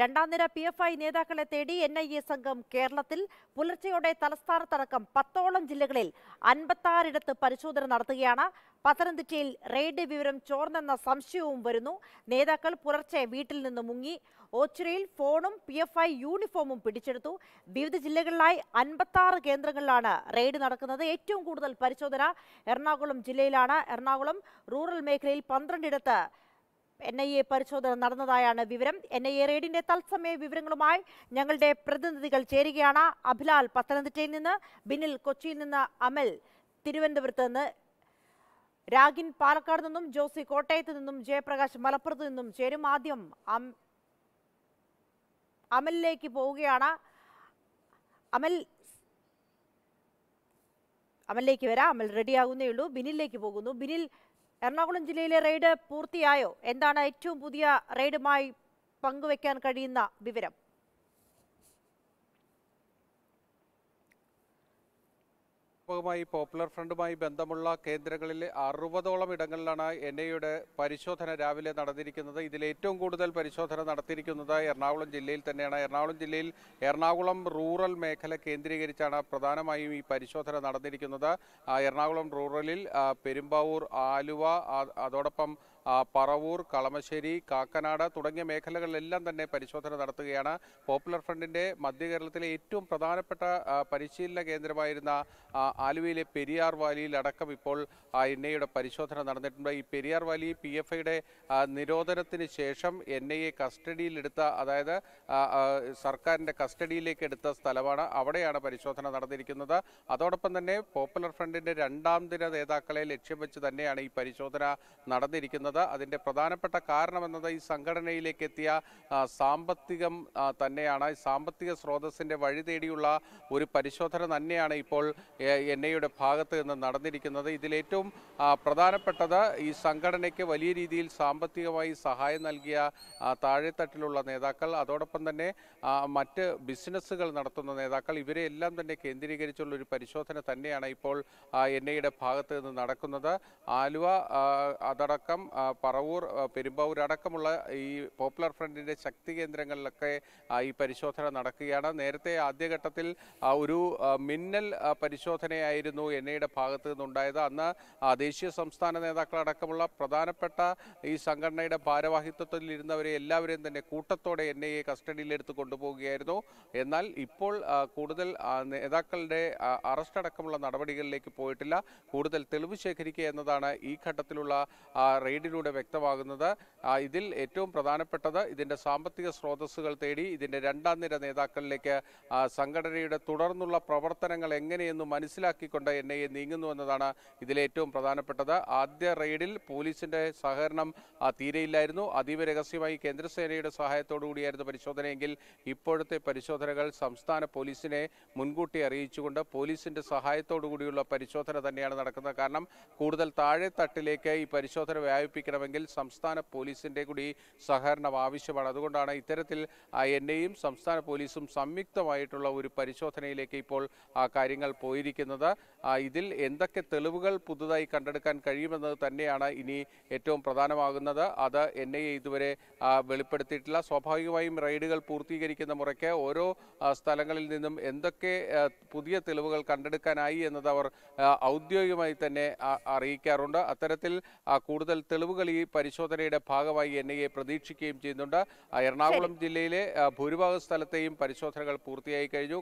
രണ്ടാം നിര P F I നേതാക്കളെ തേടി എൻ ഐ എ സംഘം കേരളത്തിൽ പുലർച്ചെയോടെ തലസ്ഥാനത്തടക്കം പത്തോളം ജില്ലകളിൽ അൻപത്താറിടത്ത് പരിശോധന നടത്തുകയാണ് പത്തനംതിട്ടയിൽ റെയ്ഡ് വിവരം ചോർന്നെന്ന സംശയവും വരുന്നു നേതാക്കൾ പുലർച്ചെ വീട്ടിൽ നിന്ന് മുങ്ങി ഓച്ചിറയിൽ ഫോണും പി എഫ് ഐ യൂണിഫോമും പിടിച്ചെടുത്തു വിവിധ ജില്ലകളിലായി അൻപത്താറ് കേന്ദ്രങ്ങളിലാണ് റെയ്ഡ് നടക്കുന്നത് ഏറ്റവും കൂടുതൽ പരിശോധന എറണാകുളം ജില്ലയിലാണ് എറണാകുളം റൂറൽ മേഖലയിൽ പന്ത്രണ്ടിടത്ത് എൻ ഐ എ പരിശോധന നടന്നതായാണ് വിവരം എൻ ഐ എ റെയ്ഡിന്റെ തത്സമയ വിവരങ്ങളുമായി ഞങ്ങളുടെ പ്രതിനിധികൾ ചേരുകയാണ് അഭിലാൽ പത്തനംതിട്ടയിൽ നിന്ന് ബിനിൽ കൊച്ചിയിൽ നിന്ന് അമൽ തിരുവനന്തപുരത്ത് നിന്ന് രാഗിൻ പാലക്കാട് നിന്നും ജോസി കോട്ടയത്ത് നിന്നും ജയപ്രകാശ് മലപ്പുറത്ത് നിന്നും ചേരും ആദ്യം അമലിലേക്ക് പോവുകയാണ് അമൽ അമലിലേക്ക് വരാം അമൽ റെഡിയാകുന്നേ ഉള്ളൂ ബിനിലേക്ക് പോകുന്നു ബിനിൽ എറണാകുളം ജില്ലയിലെ റെയ്ഡ് പൂർത്തിയായോ എന്താണ് ഏറ്റവും പുതിയ റെയ്ഡുമായി പങ്കുവെക്കാൻ കഴിയുന്ന വിവരം വ്യാപകമായി പോപ്പുലർ ഫ്രണ്ടുമായി ബന്ധമുള്ള കേന്ദ്രങ്ങളിൽ അറുപതോളം ഇടങ്ങളിലാണ് എൻ ഐയുടെ പരിശോധന രാവിലെ നടന്നിരിക്കുന്നത് ഇതിൽ ഏറ്റവും കൂടുതൽ പരിശോധന നടത്തിയിരിക്കുന്നത് എറണാകുളം ജില്ലയിൽ തന്നെയാണ് എറണാകുളം ജില്ലയിൽ എറണാകുളം റൂറൽ മേഖല കേന്ദ്രീകരിച്ചാണ് പ്രധാനമായും ഈ പരിശോധന നടന്നിരിക്കുന്നത് എറണാകുളം റൂറലിൽ പെരുമ്പാവൂർ ആലുവ അതോടൊപ്പം പറവൂർ കളമശ്ശേരി കാക്കനാട് തുടങ്ങിയ മേഖലകളിലെല്ലാം തന്നെ പരിശോധന നടത്തുകയാണ് പോപ്പുലർ ഫ്രണ്ടിന്റെ മധ്യകേരളത്തിലെ ഏറ്റവും പ്രധാനപ്പെട്ട പരിശീലന കേന്ദ്രമായിരുന്ന ആലുവയിലെ പെരിയാർ വാലിയിലടക്കം അടക്കം ഇപ്പോൾ എൻ ഐയുടെ പരിശോധന നടന്നിട്ടുണ്ട് ഈ പെരിയാർ വാലി പി എഫ് ഐയുടെ നിരോധനത്തിന് ശേഷം എൻ എ കസ്റ്റഡിയിലെടുത്ത അതായത് സർക്കാരിൻ്റെ കസ്റ്റഡിയിലേക്ക് എടുത്ത സ്ഥലമാണ് അവിടെയാണ് പരിശോധന നടന്നിരിക്കുന്നത് അതോടൊപ്പം തന്നെ പോപ്പുലർ ഫ്രണ്ടിൻ്റെ രണ്ടാം ദിന നേതാക്കളെ ലക്ഷ്യം വെച്ച് തന്നെയാണ് ഈ പരിശോധന നടന്നിരിക്കുന്നത് എന്നത് അതിൻ്റെ പ്രധാനപ്പെട്ട കാരണമെന്നത് ഈ സംഘടനയിലേക്ക് എത്തിയ സാമ്പത്തികം തന്നെയാണ് സാമ്പത്തിക സ്രോതസ്സിൻ്റെ വഴി തേടിയുള്ള ഒരു പരിശോധന തന്നെയാണ് ഇപ്പോൾ എൻ ഐയുടെ ഭാഗത്ത് നിന്ന് നടന്നിരിക്കുന്നത് ഇതിലേറ്റവും പ്രധാനപ്പെട്ടത് ഈ സംഘടനയ്ക്ക് വലിയ രീതിയിൽ സാമ്പത്തികമായി സഹായം നൽകിയ താഴെത്തട്ടിലുള്ള നേതാക്കൾ അതോടൊപ്പം തന്നെ മറ്റ് ബിസിനസ്സുകൾ നടത്തുന്ന നേതാക്കൾ ഇവരെ എല്ലാം തന്നെ കേന്ദ്രീകരിച്ചുള്ള ഒരു പരിശോധന തന്നെയാണ് ഇപ്പോൾ എൻ ഐയുടെ ഭാഗത്ത് നിന്ന് നടക്കുന്നത് ആലുവ അതടക്കം പറവൂർ പെരുമ്പാവൂർ അടക്കമുള്ള ഈ പോപ്പുലർ ഫ്രണ്ടിൻ്റെ ശക്തി കേന്ദ്രങ്ങളിലൊക്കെ ഈ പരിശോധന നടക്കുകയാണ് നേരത്തെ ആദ്യഘട്ടത്തിൽ ഒരു മിന്നൽ പരിശോധനയായിരുന്നു എൻ ഐയുടെ ഭാഗത്തു നിന്നുണ്ടായത് അന്ന് ദേശീയ സംസ്ഥാന നേതാക്കളടക്കമുള്ള പ്രധാനപ്പെട്ട ഈ സംഘടനയുടെ ഭാരവാഹിത്വത്തിലിരുന്നവരെ ഇരുന്നവരെ എല്ലാവരെയും തന്നെ കൂട്ടത്തോടെ എൻ എ കസ്റ്റഡിയിലെടുത്ത് കൊണ്ടുപോവുകയായിരുന്നു എന്നാൽ ഇപ്പോൾ കൂടുതൽ നേതാക്കളുടെ അറസ്റ്റ് അടക്കമുള്ള നടപടികളിലേക്ക് പോയിട്ടില്ല കൂടുതൽ തെളിവ് ശേഖരിക്കുക എന്നതാണ് ഈ ഘട്ടത്തിലുള്ള റെയ്ഡിൽ ഇതിലൂടെ വ്യക്തമാകുന്നത് ഇതിൽ ഏറ്റവും പ്രധാനപ്പെട്ടത് ഇതിൻ്റെ സാമ്പത്തിക സ്രോതസ്സുകൾ തേടി ഇതിൻ്റെ രണ്ടാം നിര നേതാക്കളിലേക്ക് സംഘടനയുടെ തുടർന്നുള്ള പ്രവർത്തനങ്ങൾ എങ്ങനെയെന്ന് മനസ്സിലാക്കിക്കൊണ്ട് എൻ ഐ എ നീങ്ങുന്നു എന്നതാണ് ഇതിലെ ഏറ്റവും പ്രധാനപ്പെട്ടത് ആദ്യ റെയ്ഡിൽ പോലീസിൻ്റെ സഹകരണം തീരെയില്ലായിരുന്നു അതീവ രഹസ്യമായി കേന്ദ്രസേനയുടെ സഹായത്തോടുകൂടിയായിരുന്നു പരിശോധനയെങ്കിൽ ഇപ്പോഴത്തെ പരിശോധനകൾ സംസ്ഥാന പോലീസിനെ മുൻകൂട്ടി അറിയിച്ചുകൊണ്ട് പോലീസിൻ്റെ സഹായത്തോടു കൂടിയുള്ള പരിശോധന തന്നെയാണ് നടക്കുന്നത് കാരണം കൂടുതൽ താഴെ തട്ടിലേക്ക് ഈ പരിശോധന വ്യാപിപ്പിക്കും പരിഹരിക്കണമെങ്കിൽ സംസ്ഥാന പോലീസിൻ്റെ കൂടി സഹകരണം ആവശ്യമാണ് അതുകൊണ്ടാണ് ഇത്തരത്തിൽ ഐയും സംസ്ഥാന പോലീസും സംയുക്തമായിട്ടുള്ള ഒരു പരിശോധനയിലേക്ക് ഇപ്പോൾ കാര്യങ്ങൾ പോയിരിക്കുന്നത് ഇതിൽ എന്തൊക്കെ തെളിവുകൾ പുതുതായി കണ്ടെടുക്കാൻ കഴിയുമെന്നത് തന്നെയാണ് ഇനി ഏറ്റവും പ്രധാനമാകുന്നത് അത് എൻ ഐ എ ഇതുവരെ വെളിപ്പെടുത്തിയിട്ടില്ല സ്വാഭാവികമായും റെയ്ഡുകൾ പൂർത്തീകരിക്കുന്ന മുറയ്ക്ക് ഓരോ സ്ഥലങ്ങളിൽ നിന്നും എന്തൊക്കെ പുതിയ തെളിവുകൾ കണ്ടെടുക്കാനായി എന്നത് അവർ ഔദ്യോഗികമായി തന്നെ അറിയിക്കാറുണ്ട് അത്തരത്തിൽ കൂടുതൽ തെളിവ് തെളിവുകൾ ഈ പരിശോധനയുടെ ഭാഗമായി എൻ ഐ എ പ്രതീക്ഷിക്കുകയും ചെയ്യുന്നുണ്ട് എറണാകുളം ജില്ലയിലെ ഭൂരിഭാഗം സ്ഥലത്തെയും പരിശോധനകൾ പൂർത്തിയായി കഴിഞ്ഞു